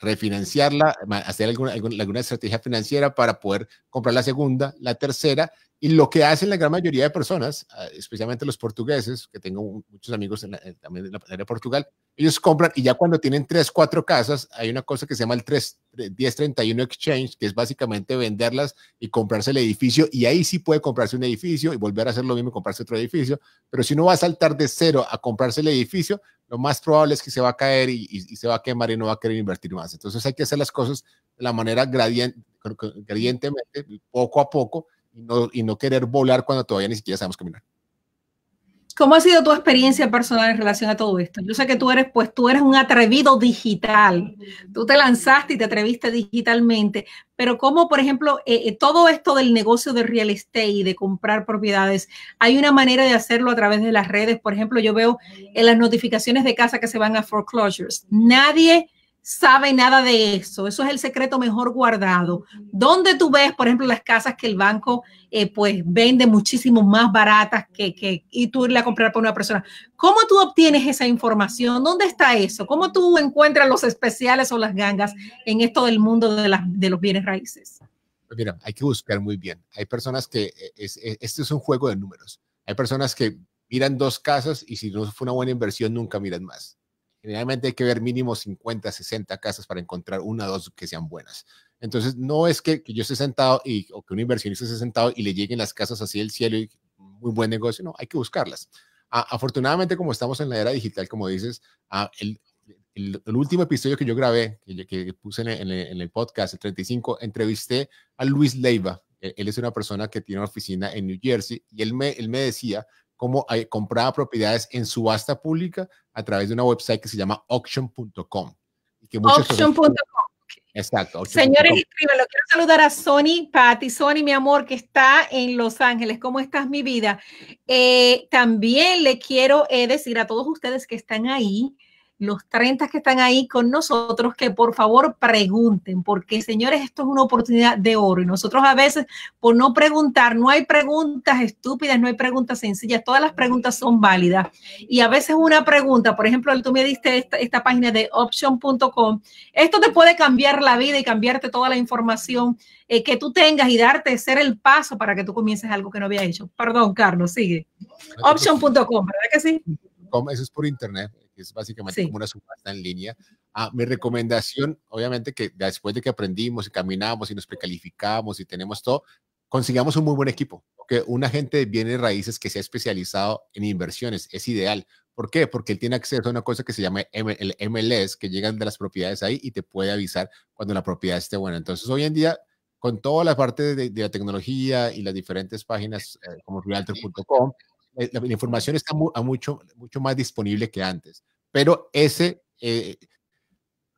refinanciarla, hacer alguna, alguna, estrategia financiera para poder comprar la segunda, la tercera y lo que hacen la gran mayoría de personas, ah, especialmente los portugueses, que tengo muchos amigos en la, también en la de Portugal, ellos compran y ya cuando tienen tres, cuatro casas, hay una cosa que se llama el 3, 1031 Exchange, que es básicamente venderlas y comprarse el edificio. Y ahí sí puede comprarse un edificio y volver a hacer lo mismo, y comprarse otro edificio. Pero si uno va a saltar de cero a comprarse el edificio, lo más probable es que se va a caer y, se va a quemar y no va a querer invertir más. Entonces hay que hacer las cosas de la manera gradiente, gradientemente, poco a poco y no, querer volar cuando todavía ni siquiera sabemos caminar. ¿Cómo ha sido tu experiencia personal en relación a todo esto? Yo sé que tú eres, pues tú eres un atrevido digital. Tú te lanzaste y te atreviste digitalmente, pero cómo, por ejemplo, eh, eh, todo esto del negocio de real estate y de comprar propiedades, hay una manera de hacerlo a través de las redes. Por ejemplo, yo veo en las notificaciones de casa que se van a foreclosures. Nadie sabe nada de eso. Eso es el secreto mejor guardado. ¿Dónde tú ves, por ejemplo, las casas que el banco eh, pues vende muchísimo más baratas que, que y tú irle a comprar para una persona. ¿Cómo tú obtienes esa información? ¿Dónde está eso? ¿Cómo tú encuentras los especiales o las gangas en esto del mundo de, de los bienes raíces? Pues mira, hay que buscar muy bien. Hay personas que, este es un juego de números. Hay personas que miran dos casas y si no fue una buena inversión, nunca miran más Generalmente hay que ver mínimo 50, 60 casas para encontrar una o dos que sean buenas. Entonces, no es que, yo esté sentado y, o que un inversionista esté sentado y le lleguen las casas así del cielo y muy buen negocio, no, hay que buscarlas. afortunadamente, como estamos en la era digital, como dices, ah, el, último episodio que yo grabé, que, puse en el, podcast, el 35, entrevisté a Luis Leiva. E, él, es una persona que tiene una oficina en New Jersey y él me, él me decía como eh, comprar propiedades en subasta pública a través de una website que se llama auction.com. Auction.com. Exacto. Señores, lo Quiero saludar a Sony, Patti, Sony, mi amor, que está en Los Ángeles. ¿Cómo estás, mi vida? Eh, también le quiero eh, decir a todos ustedes que están ahí los 30 que están ahí con nosotros, que por favor pregunten, porque señores, esto es una oportunidad de oro y nosotros a veces por no preguntar, no hay preguntas estúpidas, no hay preguntas sencillas, todas las preguntas son válidas. Y a veces una pregunta, por ejemplo, tú me diste esta, página de option.com, esto te puede cambiar la vida y cambiarte toda la información eh, que tú tengas y darte, ser el paso para que tú comiences algo que no había hecho. Perdón, Carlos, sigue. Option.com, ¿verdad que sí? Eso es por internet que es básicamente como una subasta en línea. Ah, mi recomendación, obviamente, que después de que aprendimos y caminamos y nos precalificamos y tenemos todo, consigamos un muy buen equipo. Que una un agente de raíces que se ha especializado en inversiones es ideal. ¿Por qué? Porque él tiene acceso a una cosa que se llama el MLS, que llegan de las propiedades ahí y te puede avisar cuando la propiedad esté buena. Entonces, hoy en día, con toda la parte de, la tecnología y las diferentes páginas eh, como realtor.com, eh, la, información está a mucho, mucho más disponible que antes. Pero ese, eh,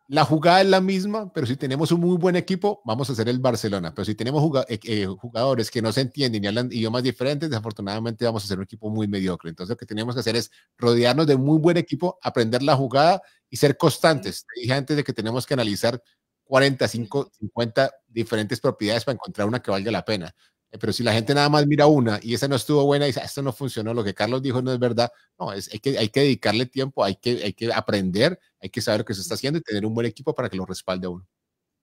la jugada es la misma, pero si tenemos un muy buen equipo, vamos a ser el Barcelona. Pero si tenemos eh, jugadores que no se entienden y hablan idiomas diferentes, desafortunadamente vamos a ser un equipo muy mediocre. Entonces lo que tenemos que hacer es rodearnos de un muy buen equipo, aprender la jugada y ser constantes. Te dije antes de que tenemos que analizar 45, 50 diferentes propiedades para encontrar una que valga la pena. Eh, pero si la gente nada más mira una y esa no estuvo buena y dice, ah, esto no funcionó, lo que Carlos dijo no es verdad, no, es, hay, que, hay que dedicarle tiempo, hay que, aprender, hay que saber qué se está haciendo y tener un buen equipo para que lo respalde uno.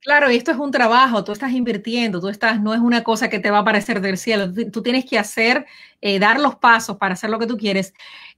Claro, y esto es un trabajo, tú estás invirtiendo, tú estás, no es una cosa que te va a aparecer del cielo, tú tienes que hacer, eh, dar los pasos para hacer lo que tú quieres.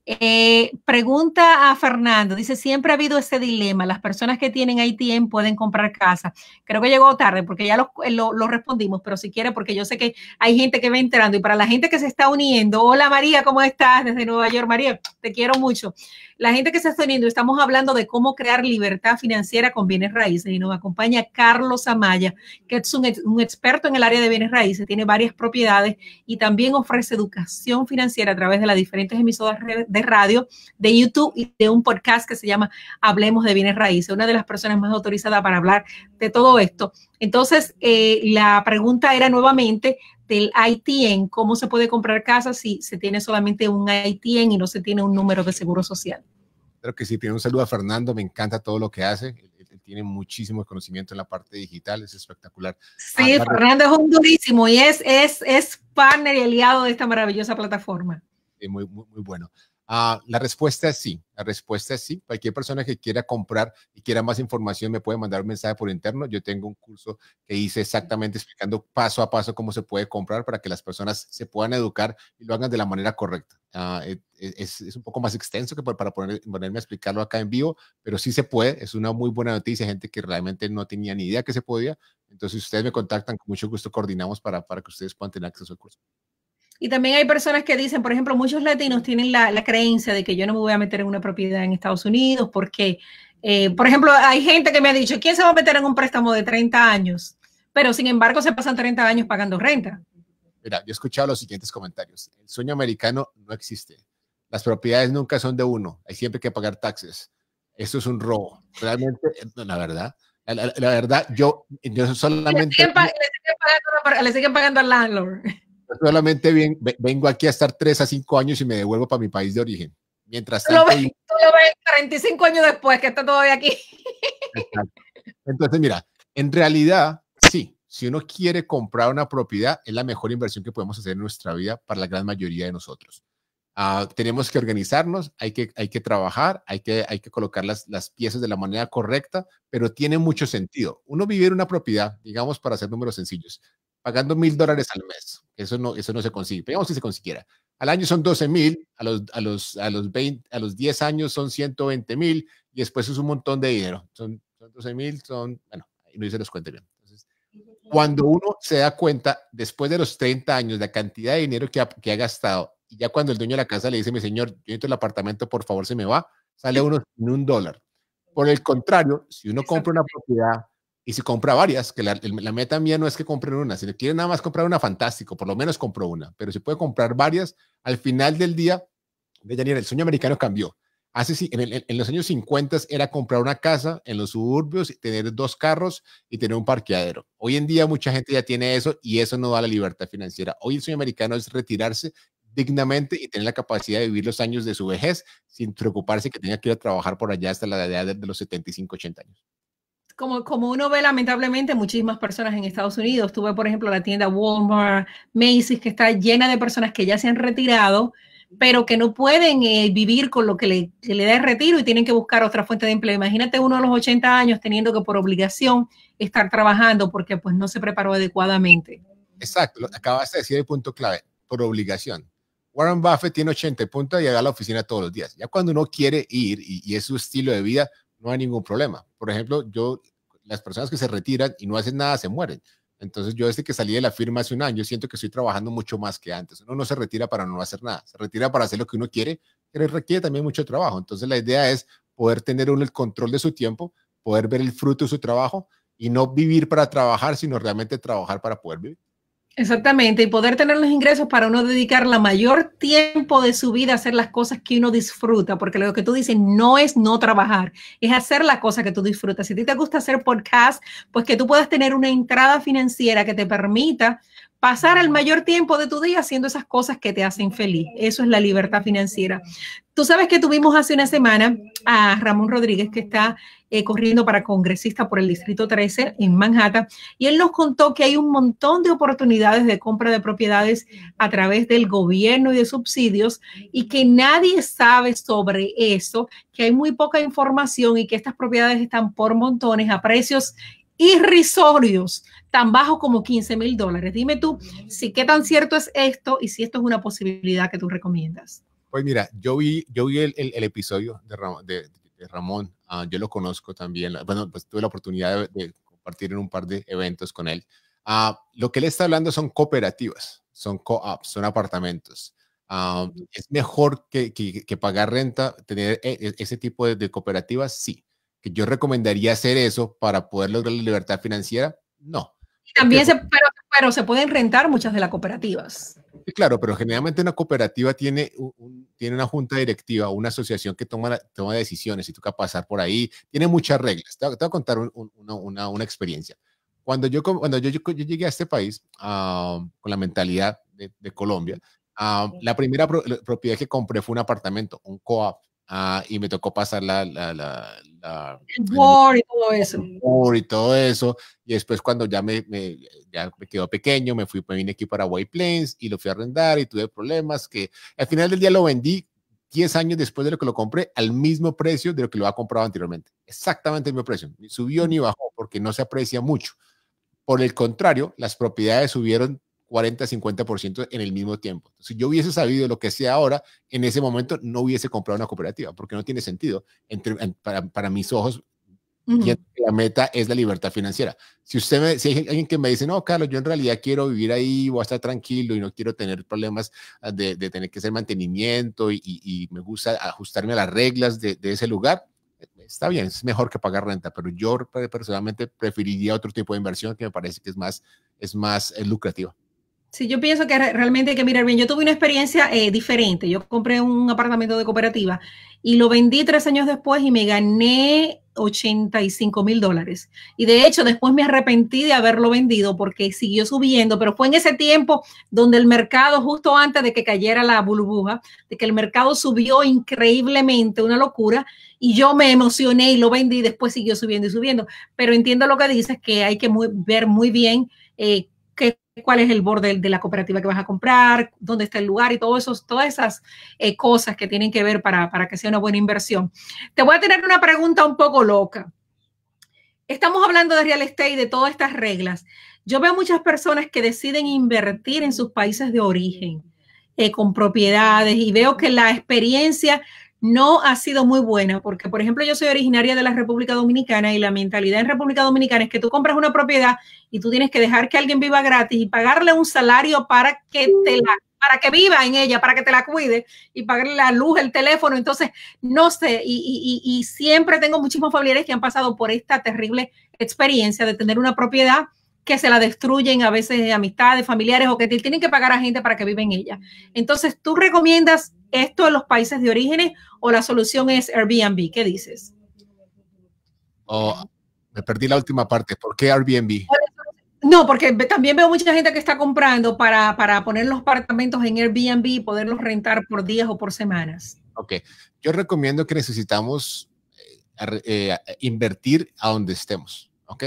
Eh, pregunta a Fernando, dice, siempre ha habido ese dilema, las personas que tienen ITM pueden comprar casa. Creo que llegó tarde porque ya eh, lo, respondimos, pero si quiere, porque yo sé que hay gente que va entrando y para la gente que se está uniendo, hola María, ¿cómo estás desde Nueva York? María, te quiero mucho. La gente que se está uniendo, estamos hablando de cómo crear libertad financiera con bienes raíces y nos acompaña Carlos Amaya, que es un, experto en el área de bienes raíces, tiene varias propiedades y también ofrece educación financiera a través de las diferentes emisoras redes de radio, de YouTube y de un podcast que se llama Hablemos de Bienes Raíces, una de las personas más autorizadas para hablar de todo esto. Entonces, eh, la pregunta era nuevamente del ITN, cómo se puede comprar casa si se tiene solamente un ITN y no se tiene un número de seguro social. Creo que sí, tiene un saludo a Fernando, me encanta todo lo que hace, tiene muchísimo conocimiento en la parte digital, es espectacular. Sí, Fernando es un durísimo y es, es, es partner y aliado de esta maravillosa plataforma. Es eh, muy, muy, muy bueno. Ah, la respuesta es sí, la respuesta es sí. Cualquier persona que quiera comprar y quiera más información me puede mandar un mensaje por interno. Yo tengo un curso que hice exactamente explicando paso a paso cómo se puede comprar para que las personas se puedan educar y lo hagan de la manera correcta. Ah, e, e, es, un poco más extenso que para ponerme a explicarlo acá en vivo, pero sí se puede. Es una muy buena noticia. Gente que realmente no tenía ni idea que se podía. Entonces, si ustedes me contactan, con mucho gusto coordinamos para, para que ustedes puedan tener acceso al curso. Y también hay personas que dicen, por ejemplo, muchos latinos tienen la, creencia de que yo no me voy a meter en una propiedad en Estados Unidos porque, eh, por ejemplo, hay gente que me ha dicho, ¿quién se va a meter en un préstamo de 30 años? Pero sin embargo se pasan 30 años pagando renta. Mira, yo he escuchado los siguientes comentarios. El sueño americano no existe. Las propiedades nunca son de uno. Hay siempre que pagar taxes. Esto es un robo. Realmente, eh, la verdad, la, verdad, yo, yo solamente... Le siguen, pagando, le siguen pagando al landlord solamente bien, vengo aquí a estar 3 a 5 años y me devuelvo para mi país de origen. Mientras tanto, tú lo ves, 45 años después que está todavía aquí. Entonces, mira, en realidad, sí, si uno quiere comprar una propiedad, es la mejor inversión que podemos hacer en nuestra vida para la gran mayoría de nosotros. Ah, tenemos que organizarnos, hay que, hay que trabajar, hay que, hay que colocar las, las piezas de la manera correcta, pero tiene mucho sentido. Uno vivir una propiedad, digamos, para hacer números sencillos, pagando mil dólares al mes. Eso no, eso no se consigue. Pero si se consiguiera. Al año son 12 mil, a los, a, los, a, los a los 10 años son 120 mil y después es un montón de dinero. Son, 12 mil, son, bueno, ahí no hice los cuentas bien. Entonces, cuando uno se da cuenta, después de los 30 años, la cantidad de dinero que ha, que ha gastado, y ya cuando el dueño de la casa le dice, mi señor, yo necesito el apartamento, por favor, se me va, sale uno sin un dólar. Por el contrario, si uno compra una propiedad y si compra varias, que la, meta mía no es que compren una, si le quieren nada más comprar una, fantástico, por lo menos compró una, pero si puede comprar varias, al final del día, de el sueño americano cambió. Hace, en, en los años 50 era comprar una casa en los suburbios, tener dos carros y tener un parqueadero. Hoy en día mucha gente ya tiene eso y eso no da la libertad financiera. Hoy el sueño americano es retirarse dignamente y tener la capacidad de vivir los años de su vejez sin preocuparse que tenga que ir a trabajar por allá hasta la edad de los 75, 80 años como, como uno ve lamentablemente muchísimas personas en Estados Unidos, tuve por ejemplo la tienda Walmart, Macy's, que está llena de personas que ya se han retirado, pero que no pueden eh, vivir con lo que le, da el retiro y tienen que buscar otra fuente de empleo. Imagínate uno a los 80 años teniendo que por obligación estar trabajando porque pues no se preparó adecuadamente. Exacto, acabas de decir el punto clave, por obligación. Warren Buffett tiene 80 puntos y llega a la oficina todos los días. Ya cuando uno quiere ir y, y es su estilo de vida, no hay ningún problema. Por ejemplo, yo, las personas que se retiran y no hacen nada se mueren. Entonces yo desde que salí de la firma hace un año siento que estoy trabajando mucho más que antes. Uno no se retira para no hacer nada, se retira para hacer lo que uno quiere, pero requiere también mucho trabajo. Entonces la idea es poder tener uno el control de su tiempo, poder ver el fruto de su trabajo y no vivir para trabajar, sino realmente trabajar para poder vivir. Exactamente, y poder tener los ingresos para uno dedicar la mayor tiempo de su vida a hacer las cosas que uno disfruta, porque lo que tú dices no es no trabajar, es hacer las cosas que tú disfrutas. Si a ti te gusta hacer podcast, pues que tú puedas tener una entrada financiera que te permita pasar el mayor tiempo de tu día haciendo esas cosas que te hacen feliz. Eso es la libertad financiera. Tú sabes que tuvimos hace una semana a Ramón Rodríguez, que está eh, corriendo para congresista por el Distrito 13 en Manhattan, y él nos contó que hay un montón de oportunidades de compra de propiedades a través del gobierno y de subsidios y que nadie sabe sobre eso, que hay muy poca información y que estas propiedades están por montones a precios irrisorios, tan bajos como 15 mil dólares. Dime tú si qué tan cierto es esto y si esto es una posibilidad que tú recomiendas. Pues mira, yo vi, yo vi el, episodio de Ramón Ah, yo lo conozco también. Bueno, pues tuve la oportunidad de, compartir en un par de eventos con él. Ah, lo que él está hablando son cooperativas, son co-ops, son apartamentos. Ah, ¿Es mejor que, pagar renta, tener e, e, ese tipo de, de cooperativas? Sí. ¿Que yo recomendaría hacer eso para poder lograr la libertad financiera? No. También se, pero, se pueden rentar muchas de las cooperativas. Claro, pero generalmente una cooperativa tiene, un, tiene una junta directiva, una asociación que toma, toma decisiones y toca pasar por ahí. Tiene muchas reglas. Te, voy a contar una, una, experiencia. Cuando yo, cuando yo, llegué a este país con la mentalidad de, Colombia, la primera propiedad que compré fue un apartamento, un co-op. Ah, y me tocó pasar la, la, el war y todo eso. y eso. Y después cuando ya me, me ya me quedó pequeño, me fui, me vine aquí para White Plains y lo fui a arrendar y tuve problemas que al final del día lo vendí 10 años después de lo que lo compré al mismo precio de lo que lo había comprado anteriormente. Exactamente el mismo precio. Ni subió ni mm. bajó porque no se aprecia mucho. Por el contrario, las propiedades subieron 40-50% en el mismo tiempo. Si yo hubiese sabido lo que sé ahora, en ese momento no hubiese comprado una cooperativa, porque no tiene sentido entre, para, mis ojos. La meta es la libertad financiera. Si usted me, si hay alguien que me dice, no, Carlos, yo en realidad quiero vivir ahí, voy a estar tranquilo y no quiero tener problemas ah, de, tener que hacer mantenimiento y, me gusta ajustarme a las reglas de, de ese lugar, está bien, es mejor que pagar renta, pero yo personalmente preferiría otro tipo de inversión que me parece que es más, es más eh, lucrativa. Sí, yo pienso que realmente hay que mirar bien. Yo tuve una experiencia eh, diferente. Yo compré un apartamento de cooperativa y lo vendí tres años después y me gané 85 mil dólares. Y de hecho, después me arrepentí de haberlo vendido porque siguió subiendo, pero fue en ese tiempo donde el mercado, justo antes de que cayera la burbuja, de que el mercado subió increíblemente, una locura, y yo me emocioné y lo vendí, y después siguió subiendo y subiendo. Pero entiendo lo que dices, que hay que ver muy bien. Eh, cuál es el borde de la cooperativa que vas a comprar, dónde está el lugar y todo todas esas eh, cosas que tienen que ver para, que sea una buena inversión. Te voy a tener una pregunta un poco loca. Estamos hablando de real estate y de todas estas reglas. Yo veo muchas personas que deciden invertir en sus países de origen. Eh, con propiedades y veo que la experiencia no ha sido muy buena, porque por ejemplo yo soy originaria de la República Dominicana y la mentalidad en República Dominicana es que tú compras una propiedad y tú tienes que dejar que alguien viva gratis y pagarle un salario para que te la para que viva en ella, para que te la cuide y pagarle la luz, el teléfono. Entonces, no sé, y, siempre tengo muchísimos familiares que han pasado por esta terrible experiencia de tener una propiedad que se la destruyen a veces amistades, familiares o que tienen que pagar a gente para que viva en ella. Entonces, tú recomiendas esto en los países de orígenes o la solución es Airbnb? ¿Qué dices? Oh, me perdí la última parte. ¿Por qué Airbnb? No, porque también veo mucha gente que está comprando para, para poner los apartamentos en Airbnb y poderlos rentar por días o por semanas. Ok, yo recomiendo que necesitamos eh, eh, invertir a donde estemos. Ok,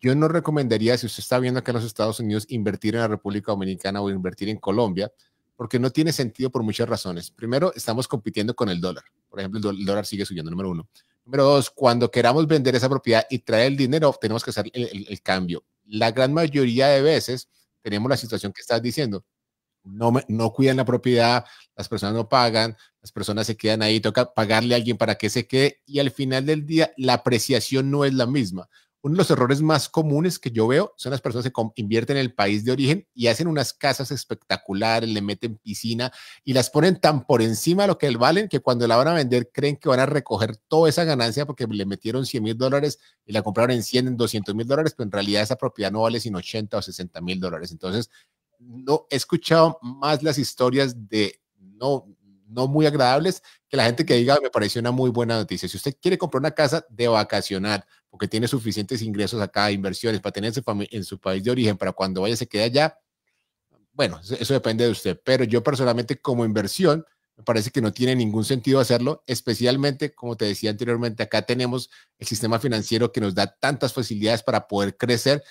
yo no recomendaría, si usted está viendo acá en los Estados Unidos, invertir en la República Dominicana o invertir en Colombia, porque no tiene sentido por muchas razones. Primero, estamos compitiendo con el dólar. Por ejemplo, el, dólar sigue subiendo, número uno. Número dos, cuando queramos vender esa propiedad y traer el dinero, tenemos que hacer el, cambio. La gran mayoría de veces tenemos la situación que estás diciendo. No, no, cuidan la propiedad, las personas no pagan, las personas se quedan ahí, toca pagarle a alguien para que se quede y al final del día la apreciación no es la misma. Uno de los errores más comunes que yo veo son las personas que invierten en el país de origen y hacen unas casas espectaculares, le meten piscina y las ponen tan por encima de lo que valen que cuando la van a vender creen que van a recoger toda esa ganancia porque le metieron 100 mil dólares y la compraron en 100, en 200 mil dólares, pero en realidad esa propiedad no vale sino 80 o 60 mil dólares. Entonces, no he escuchado más las historias de no no muy agradables, que la gente que diga me pareció una muy buena noticia. Si usted quiere comprar una casa de vacacionar, porque tiene suficientes ingresos acá, inversiones para tener en su, en su país de origen, para cuando vaya se quede allá, bueno, eso depende de usted. Pero yo personalmente como inversión, me parece que no tiene ningún sentido hacerlo, especialmente, como te decía anteriormente, acá tenemos el sistema financiero que nos da tantas facilidades para poder crecer.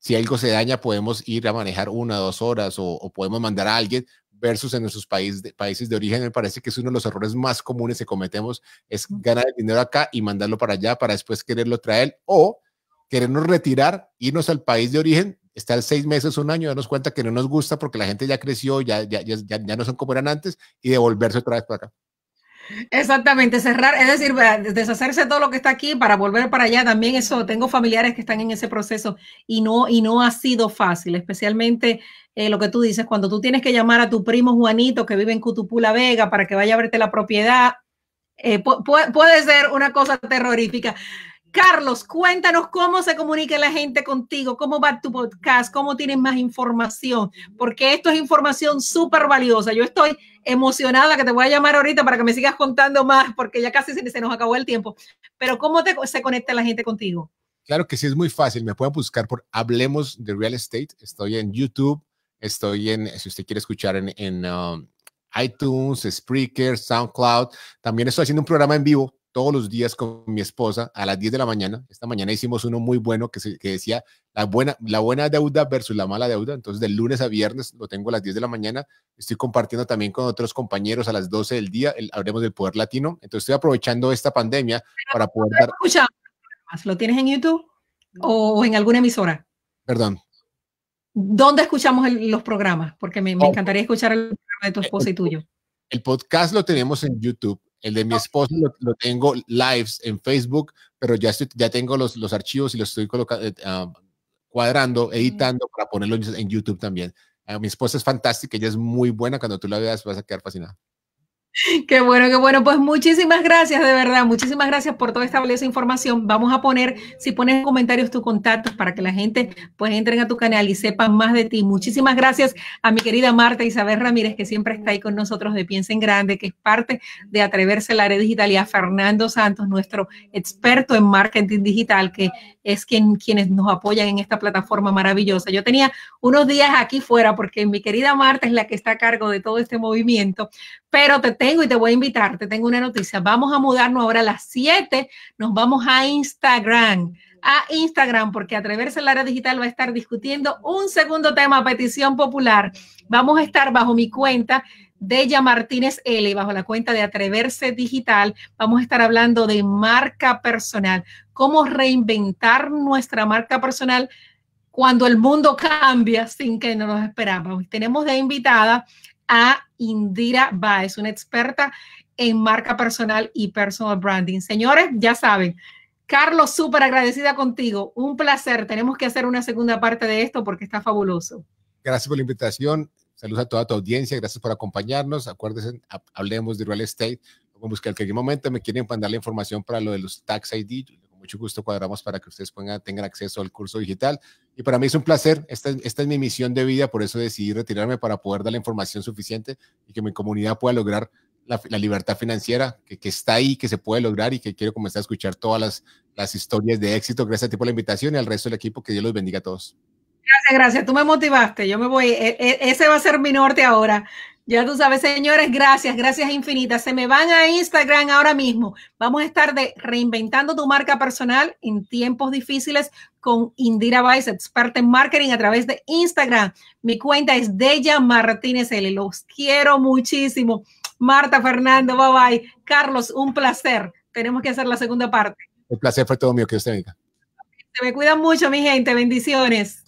Si algo se daña, podemos ir a manejar una, dos horas o, o podemos mandar a alguien versus en nuestros países de, países de origen, me parece que es uno de los errores más comunes que cometemos, es ganar el dinero acá y mandarlo para allá para después quererlo traer o querernos retirar, irnos al país de origen, estar seis meses, un año, darnos cuenta que no nos gusta porque la gente ya creció, ya, ya, ya, ya no son como eran antes y devolverse otra vez para acá. Exactamente, cerrar, es decir, deshacerse todo lo que está aquí para volver para allá. También eso, tengo familiares que están en ese proceso y no, y no ha sido fácil, especialmente eh, lo que tú dices, cuando tú tienes que llamar a tu primo Juanito que vive en Cutupula Vega para que vaya a verte la propiedad, eh, puede ser una cosa terrorífica. Carlos, cuéntanos cómo se comunica la gente contigo, cómo va tu podcast, cómo tienes más información, porque esto es información súper valiosa. Yo estoy emocionada que te voy a llamar ahorita para que me sigas contando más, porque ya casi se, nos acabó el tiempo. Pero ¿cómo se conecta la gente contigo? Claro que sí, es muy fácil. Me pueden buscar por Hablemos de Real Estate. Estoy en YouTube, estoy en, si usted quiere escuchar en, um, iTunes, Spreaker, SoundCloud. También estoy haciendo un programa en vivo todos los días con mi esposa a las 10 de la mañana. Esta mañana hicimos uno muy bueno que, se, que decía la buena, la buena deuda versus la mala deuda. Entonces, de lunes a viernes lo tengo a las 10 de la mañana. Estoy compartiendo también con otros compañeros a las 12 del día. El, del poder latino. Entonces, estoy aprovechando esta pandemia para poder dar. ¿lo tienes en YouTube o en alguna emisora? Perdón. ¿Dónde escuchamos los programas? Porque me, oh. encantaría escuchar el programa de tu esposa y tuyo. El podcast lo tenemos en YouTube el de mi esposo lo, tengo lives en Facebook, pero ya, estoy, ya tengo los, los archivos y los estoy colocando, eh, ah, cuadrando, editando para ponerlo en, YouTube también. Ah, mi esposa es fantástica, ella es muy buena. Cuando tú la veas, vas a quedar fascinada. Qué bueno, qué bueno. Pues muchísimas gracias, de verdad. Muchísimas gracias por toda esta valiosa información. Vamos a poner, si pones comentarios tus contactos para que la gente pues entren a tu canal y sepan más de ti. Muchísimas gracias a mi querida Marta Isabel Ramírez, que siempre está ahí con nosotros de Piensa en Grande, que es parte de Atreverse la Red Digital, y a Fernando Santos, nuestro experto en marketing digital, que es quien, quienes nos apoyan en esta plataforma maravillosa. Yo tenía unos días aquí fuera porque mi querida Marta es la que está a cargo de todo este movimiento, pero te tengo y te voy a invitar, te tengo una noticia. Vamos a mudarnos ahora a las 7, nos vamos a Instagram a Instagram, porque a Atreverse la Área Digital va a estar discutiendo un segundo tema, petición popular. Vamos a estar bajo mi cuenta ella Martínez L bajo la cuenta de Atreverse Digital. Vamos a estar hablando de marca personal, cómo reinventar nuestra marca personal cuando el mundo cambia sin que no nos esperamos. Tenemos de invitada a Indira Baez, una experta en marca personal y personal branding. Señores, ya saben, Carlos, súper agradecida contigo. Un placer. Tenemos que hacer una segunda parte de esto porque está fabuloso. Gracias por la invitación. Saludos a toda tu audiencia, gracias por acompañarnos. Acuérdense, hablemos de real estate. buscar que en cualquier momento me quieren mandar la información para lo de los tax ID. Con mucho gusto cuadramos para que ustedes tengan acceso al curso digital. Y para mí es un placer. Esta, es mi misión de vida, por eso decidí retirarme para poder dar la información suficiente y que mi comunidad pueda lograr la, libertad financiera que, está ahí, que se puede lograr y que quiero comenzar a escuchar todas las, las historias de éxito. Gracias a ti por la invitación y al resto del equipo. Que Dios los bendiga a todos. Gracias, gracias. Tú me motivaste. Yo me voy. E, e, ese va a ser mi norte ahora. Ya tú sabes, señores, gracias, gracias infinitas. Se me van a Instagram ahora mismo. Vamos a estar de reinventando tu marca personal en tiempos difíciles con Indira Vice, experta en marketing a través de Instagram. Mi cuenta es Deya Martínez L. Los quiero muchísimo. Marta, Fernando, bye bye. Carlos, un placer. Tenemos que hacer la segunda parte. El placer fue todo mío, que usted venga. Se me cuidan mucho, mi gente. Bendiciones.